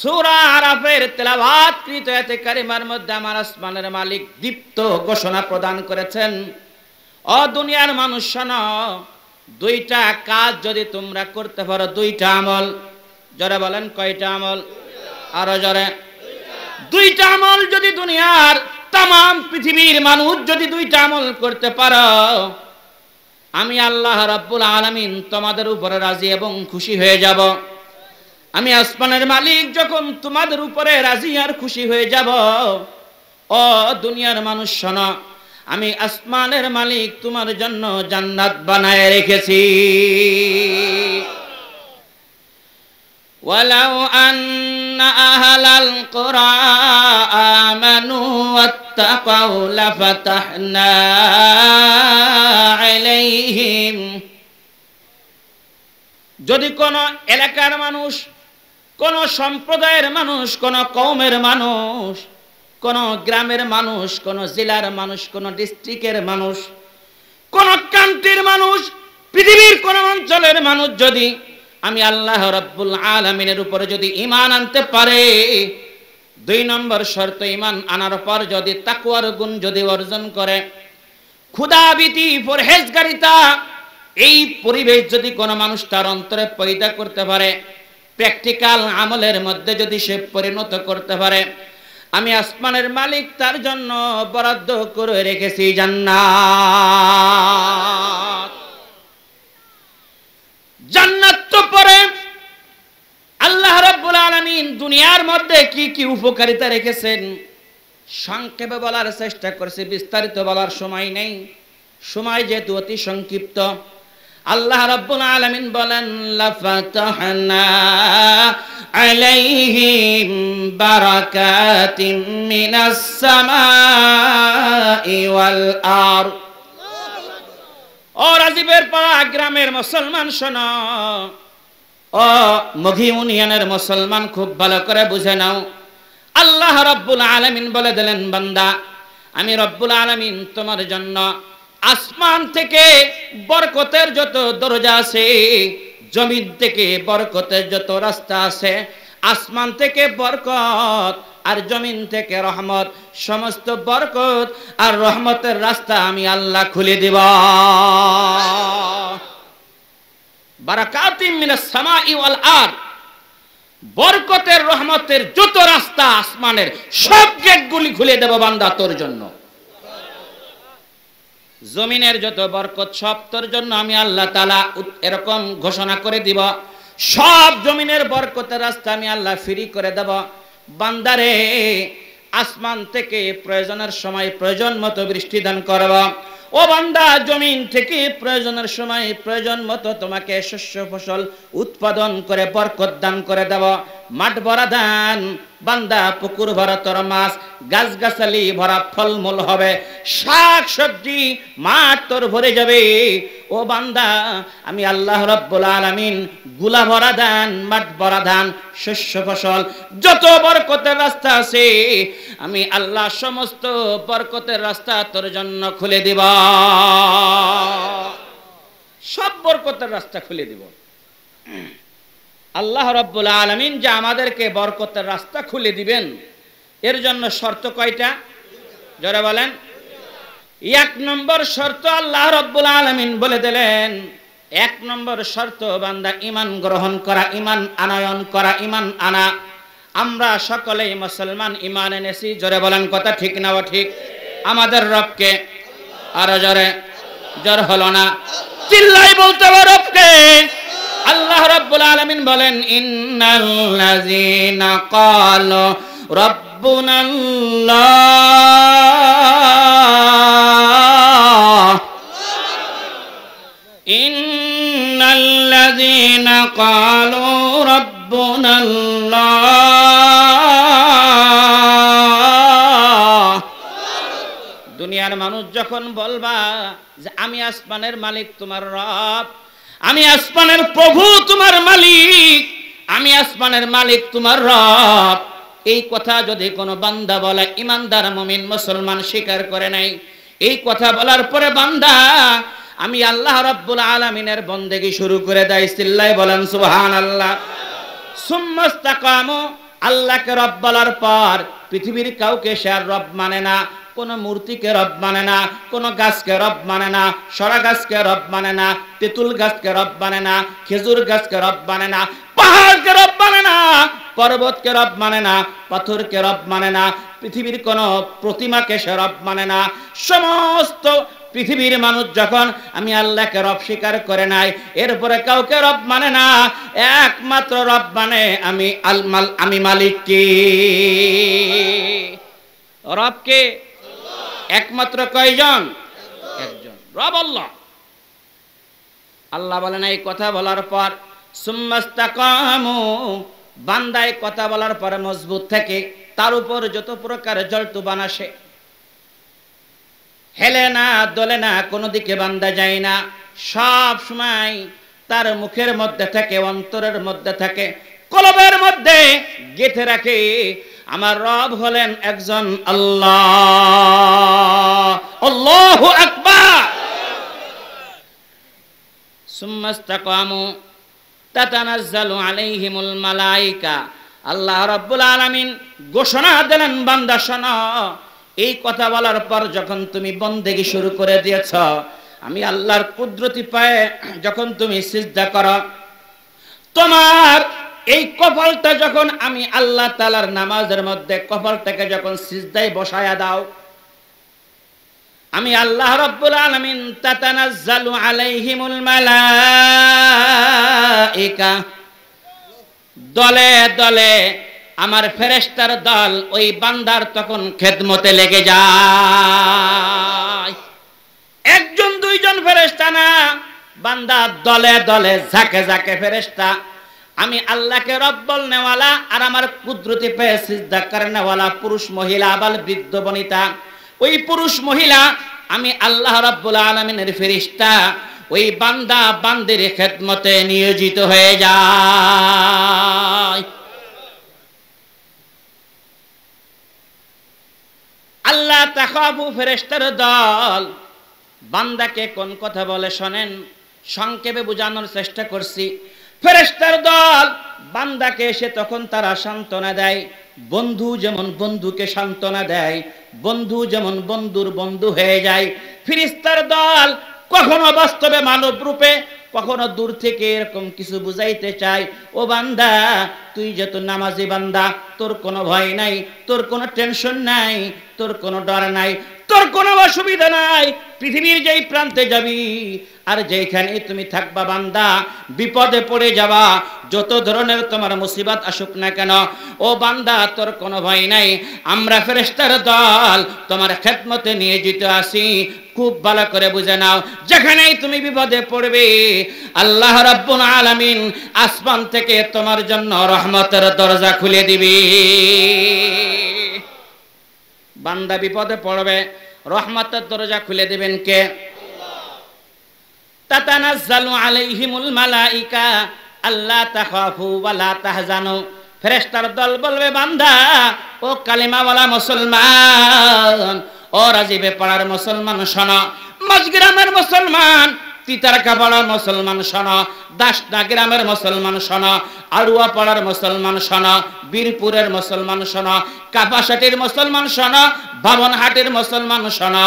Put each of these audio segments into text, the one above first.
সুরা আরাফের কৃত এতে কারিমার মধ্যে আমার আসমানের মালিক দীপ্ত ঘোষণা প্রদান করেছেন অ দুনিয়ার মানুষ দুইটা কাজ যদি তোমরা করতে পারো দুইটা আমল জরে বলেন কয়টা আমল আরো জরে দুইটা আমল যদি দুনিয়ার তাম পৃথিবীর মানুষ যদি দুইটা আমল করতে পারো আমি আল্লাহ রাব্বুল আলামিন তোমাদের উপরে রাজি এবং খুশি হয়ে যাব আমি আসমানের মালিক যখন তোমাদের উপরে রাজি আর খুশি হয়ে যাব ও দুনিয়ার মানুষ শোন আমি আসমানের মালিক তোমার জন্য জান্নাত বানায় রেখেছি ولو أن أهل القرى آمنوا واتقوا لفتحنا عليهم যদি কোন এলাকার মানুষ কোন সম্প্রদায়ের মানুষ কোন কৌমের মানুষ কোন গ্রামের মানুষ কোন জেলার মানুষ কোন ডিস্ট্রিক্টের মানুষ কোন কান্ট্রির মানুষ পৃথিবীর কোন অঞ্চলের মানুষ যদি আমি আল্লাহ রব্বুল আলমিনের উপরে যদি ইমান আনতে পারে দুই নম্বর শর্ত ইমান আনার পর যদি তাকুয়ার গুণ যদি অর্জন করে ক্ষুদাবিতি পরহেজগারিতা এই পরিবেশ যদি কোনো মানুষ তার অন্তরে পয়দা করতে পারে প্র্যাকটিক্যাল আমলের মধ্যে যদি সে পরিণত করতে পারে আমি আসমানের মালিক তার জন্য বরাদ্দ করে রেখেছি জান্নাত জান্নাত তো পরে আল্লাহ রাব্বুল আলামিন দুনিয়ার মধ্যে কি কি উপকারিতা রেখেছেন সংক্ষেপে বলার চেষ্টা করছি বিস্তারিত বলার সময় নেই সময় যেহেতু অতি সংক্ষিপ্ত আল্লাহ রাব্বুল আলামিন বলেন লাফাতাহনা আলাইহিম বারাকাতিম মিনাস সামাই ওয়াল আর ও রাজীবের পাড়া গ্রামের মুসলমান শোনো ও মঘি ইউনিয়নের মুসলমান খুব ভালো করে বুঝে নাও আল্লাহ রব্বুল আলামিন বলে দিলেন বান্দা আমি রব্বুল আলামিন তোমার জন্য আসমান থেকে বরকতের যত দরজা আছে জমিন থেকে বরকতের যত রাস্তা আছে আসমান থেকে বরকত আর জমিন থেকে রহমত সমস্ত বরকত আর রহমতের রাস্তা আমি আল্লাহ খুলে দিব বরকতের রহমতের যত রাস্তা আসমানের সব গুলি খুলে দেব বান্দা তোর জন্য জমিনের যত বরকত সব তোর জন্য আমি আল্লাহ তালা এরকম ঘোষণা করে দিব সব জমিনের বরকতের রাস্তা আমি আল্লাহ ফ্রি করে দেব বান্দারে আসমান থেকে প্রয়োজনের সময় প্রয়োজন মতো বৃষ্টি দান করব ও বান্দা জমিন থেকে প্রয়োজনের সময় প্রয়োজন মতো তোমাকে শস্য ফসল উৎপাদন করে বরকত দান করে দেব মাঠ ভরা বান্দা পুকুর ভরা তোর মাছ গাছ গাছালি ভরা ফলমূল হবে শাক সবজি মাঠ তোর ভরে যাবে ও বান্দা আমি আল্লাহ রব্বুল আলামিন গুলা ভরা ধান মাঠ ভরা ধান শস্য ফসল যত বরকতের রাস্তা আছে আমি আল্লাহ সমস্ত বরকতের রাস্তা তোর জন্য খুলে দিব সব বরকতের রাস্তা খুলে দেব আল্লাহ রব্বুল আলমিন যে আমাদেরকে বরকতের রাস্তা খুলে দিবেন এর জন্য শর্ত কয়টা জোরে বলেন এক নম্বর শর্ত আল্লাহ রব্বুল আলমিন বলে দিলেন এক নম্বর শর্ত বান্দা ইমান গ্রহণ করা ইমান আনায়ন করা ইমান আনা আমরা সকলেই মুসলমান ইমান এনেছি জোরে বলেন কথা ঠিক না ও ঠিক আমাদের রবকে আরো জোরে জ্বর হলো না চিল্লাই বলতে হবে রবকে আল্লাহ রাব্বুল আলামিন বলেন ইন্নাল্লাযিনা ক্বালু রাব্বুনাল্লাহ ইন্নাল্লাযিনা ক্বালু রাব্বুনাল্লাহ দুনিয়ার মানুষ যখন বলবা যে আমি আসমানের মালিক তোমার রব আমি আসমানের প্রভু তোমার মালিক আমি আসমানের মালিক তোমার রব এই কথা যদি কোনো বান্দা বলে ইমানদার মুমিন মুসলমান স্বীকার করে নাই এই কথা বলার পরে বান্দা আমি আল্লাহ রাব্বুল আলামিনের বন্দেগি শুরু করে দেয় সিল্লাই বলেন সুবহানাল্লাহ সুম্মাস্তাকামু আল্লাহকে রব বলার পর পৃথিবীর কাউকে সে আর রব মানে না কোনো মূর্তিকে রব মানে না কোনো গাছকে রব মানে না সরা গাছকে রব মানে না তেঁতুল গাছকে রব মানে না খেজুর গাছকে রব মানে না পাহাড়কে রব মানে না পর্বতকে রব মানে না পাথরকে রব মানে না পৃথিবীর কোনো প্রতিমাকে সে রব মানে না সমস্ত পৃথিবীর মানুষ যখন আমি আল্লাহকে রব স্বীকার করে নাই এরপরে কাউকে রব মানে না একমাত্র রব মানে আমি আল মাল আমি মালিক কি রবকে একমাত্র কয়জন একজন রব আল্লাহ আল্লাহ বলেন এই কথা বলার পর বান্দায় কথা বলার পরে মজবুত থেকে তার উপর যত প্রকার জলতু বানাসে হেলে না দলে না কোনো দিকে বান্দা যায় না সব সময় তার মুখের মধ্যে থাকে অন্তরের মধ্যে থাকে কলবের মধ্যে গেথে রাখে আমার রব হলেন একজন আল্লাহ আল্লাহু আকবার সুম্মাস্তাকামু আল্লাহ রাব্বুল আলামিন ঘোষণা দিলেন বান্দা শোনো এই কথা বলার পর যখন তুমি বন্দেগী শুরু করে দিয়েছ আমি আল্লাহর কুদরতি পায়ে যখন তুমি সিজদা কর তোমার এই কপালটা যখন আমি আল্লাহ তালার নামাজের মধ্যে কপালটাকে যখন সিজদায় বসায়া দাও আমি আল্লাহ রব্বুল আলমিন তাতানাজ্জালু আলাইহিমুল মালাইকা দলে দলে আমার ফেরেস্তার দল ওই বান্দার তখন খেদমতে লেগে যায় একজন দুইজন ফেরেস্তা না বান্দা দলে দলে ঝাঁকে ঝাঁকে ফেরেস্তা আমি আল্লাহকে রব নেওয়ালা আর আমার কুদরতি পেয়ে সিজদা নেওয়ালা পুরুষ মহিলা আবাল বৃদ্ধ বনিতা ওই পুরুষ মহিলা আমি আল্লাহ রব্বুল আলমিনের ওই বান্দা বান্দির খেদমতে নিয়োজিত হয়ে যায় আল্লাহ তাকু ফেরেস্তার দল বান্দাকে কোন কথা বলে শোনেন সংক্ষেপে বোঝানোর চেষ্টা করছি ফেরেস্তার দল বান্দাকে এসে তখন তারা সান্ত্বনা দেয় বন্ধু যেমন বন্ধুকে সান্ত্বনা দেয় বন্ধু যেমন বন্ধুর বন্ধু হয়ে যায় ফিরিস্তার দল কখনো বাস্তবে মানব রূপে কখনো দূর থেকে এরকম কিছু বুঝাইতে চাই ও বান্দা তুই যত নামাজি বান্দা তোর কোনো ভয় নাই তোর কোনো টেনশন নাই তোর কোনো ডর নাই তোর কোনো অসুবিধা নাই পৃথিবীর যেই প্রান্তে যাবি আর যেখানে তুমি থাকবা বান্দা বিপদে পড়ে যাবা যত ধরনের তোমার মুসিবত আসুক না কেন ও বান্দা তোর কোনো ভয় নাই আমরা ফেরেস্তার দল তোমার খেতমতে নিয়ে যেতে আসি খুব ভালো করে বুঝে নাও যেখানেই তুমি বিপদে পড়বে আল্লাহ রাব্বুল আলামিন আসমান থেকে তোমার জন্য রহমতের দরজা খুলে দিবি বান্দা বিপদে পড়বে রহমতের দরজা খুলে দিবেন কে তাতানাজ্জালু আলাইহিমুল মালাইকা আল্লাহ তাখাফু ওয়ালা তাহজানু ফেরেশতার দল বলবে বান্দা ও কালিমাওয়ালা মুসলমান ও রাজিবে পাড়ার মুসলমান শোনো মজগ্রামের মুসলমান তিতার মুসলমান সনা দাসনা গ্রামের মুসলমান সনা আড়ুয়াপাড়ার মুসলমান সোনা বীরপুরের মুসলমান সনা কাপাসাটির মুসলমান সোনা ভাবনহাটের মুসলমান সনা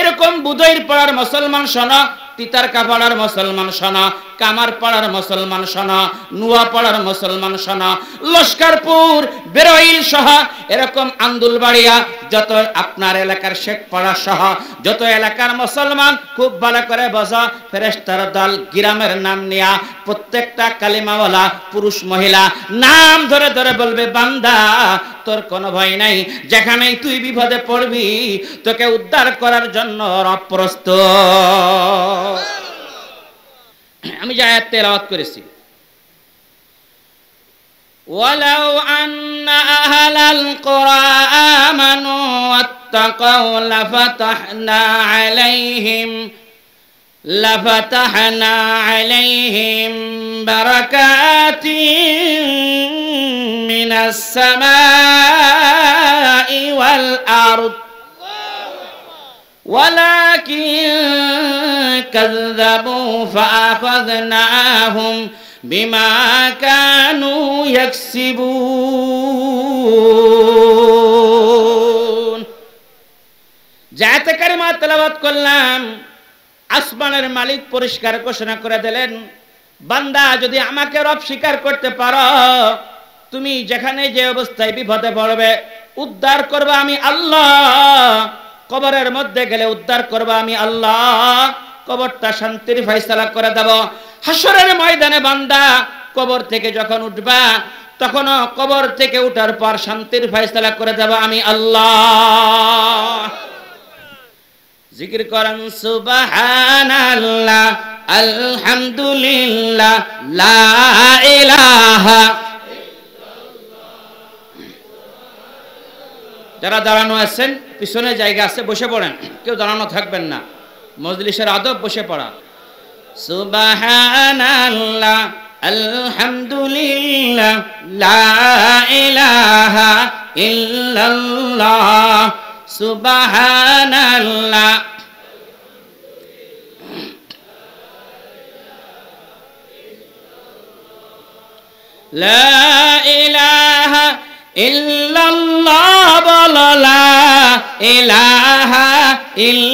এরকম বুধইর পাড়ার মুসলমান সনা তিতার কাপাড়ার মুসলমান সনা কামারপাড়ার মুসলমান সোনা নুয়াপাড়ার মুসলমান সোনা লস্করপুর বেরোইল সহ এরকম আন্দুলবাড়িয়া যত আপনার এলাকার শেখপাড়া সহ যত এলাকার মুসলমান খুব ভালো করে বসা ফেরেস্তার দল গ্রামের নাম নেয়া প্রত্যেকটা কালিমাওয়ালা পুরুষ মহিলা নাম ধরে ধরে বলবে বান্দা তোর কোনো ভয় নাই যেখানেই তুই বিপদে পড়বি তোকে উদ্ধার করার জন্য রপ্রস্তুত আমি যে আয়াত তেলাওয়াত করেছি ولو أن أهل القرى آمنوا واتقوا لفتحنا عليهم لفتحنا عليهم بركات من السماء والأرض ولكن كذبوا فأخذناهم بما كانوا يكسبون জায়তে কারিমা তেলাবাত করলাম আসমানের মালিক পরিষ্কার ঘোষণা করে দিলেন বান্দা যদি আমাকে রব স্বীকার করতে পারো তুমি যেখানে যে অবস্থায় বিপদে পড়বে উদ্ধার করবে আমি আল্লাহ কবরের মধ্যে গেলে উদ্ধার করবা আমি আল্লাহ কবরটা শান্তির ফয়সালা করে দেব হাসরের ময়দানে বান্দা কবর থেকে যখন উঠবা তখন কবর থেকে উঠার পর শান্তির ফয়সালা করে দেব আমি আল্লাহ জিকির করান সুবহানাল্লাহ আলহামদুলিল্লাহ লা ইলাহা যারা দাঁড়ানো আছেন পিছনে জায়গা আছে বসে পড়েন কেউ দাঁড়ানো থাকবেন না মজলিসের আদব বসে পড়া সুবাহ আলহামদুলিল্লাহ লা ইলাহা ইল্লাল্লাহ লা ইলাহা ইলাহা ইল্লা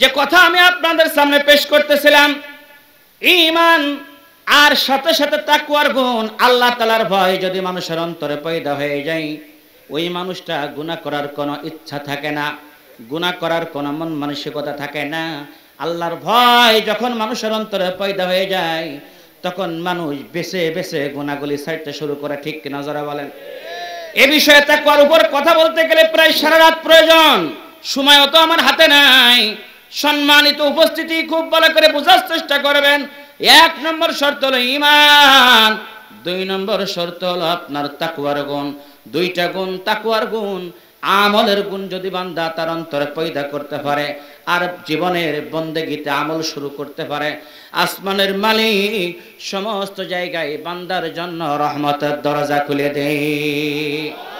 যে কথা আমি আপনাদের সামনে পেশ করতেছিলাম ইমান আর সাথে সাথে তাকুয়ার গুণ আল্লাহ তালার ভয় যদি মানুষের অন্তরে পয়দা হয়ে যায় ওই মানুষটা গুণা করার কোনো ইচ্ছা থাকে না গুণা করার কোনো মন মানসিকতা থাকে না আল্লাহর ভয় যখন মানুষের অন্তরে পয়দা হয়ে যায় তখন মানুষ বেছে বেছে গুণাগুলি সাইডতে শুরু করে ঠিক কিনা যারা বলেন এ বিষয়ে তাকুয়ার উপর কথা বলতে গেলে প্রায় সারা রাত প্রয়োজন সময়ও তো আমার হাতে নাই সম্মানিত উপস্থিতি খুব ভালো করে বোঝার চেষ্টা করবেন এক নম্বর শর্ত হলো ইমান দুই নম্বর শর্ত হলো আপনার তাকুয়ার গুণ দুইটা গুণ তাকুয়ার গুণ আমলের গুণ যদি বান্দা তার অন্তরে পয়দা করতে পারে আর জীবনের বন্দেগীতে আমল শুরু করতে পারে আসমানের মালিক সমস্ত জায়গায় বান্দার জন্য রহমতের দরজা খুলে দেয়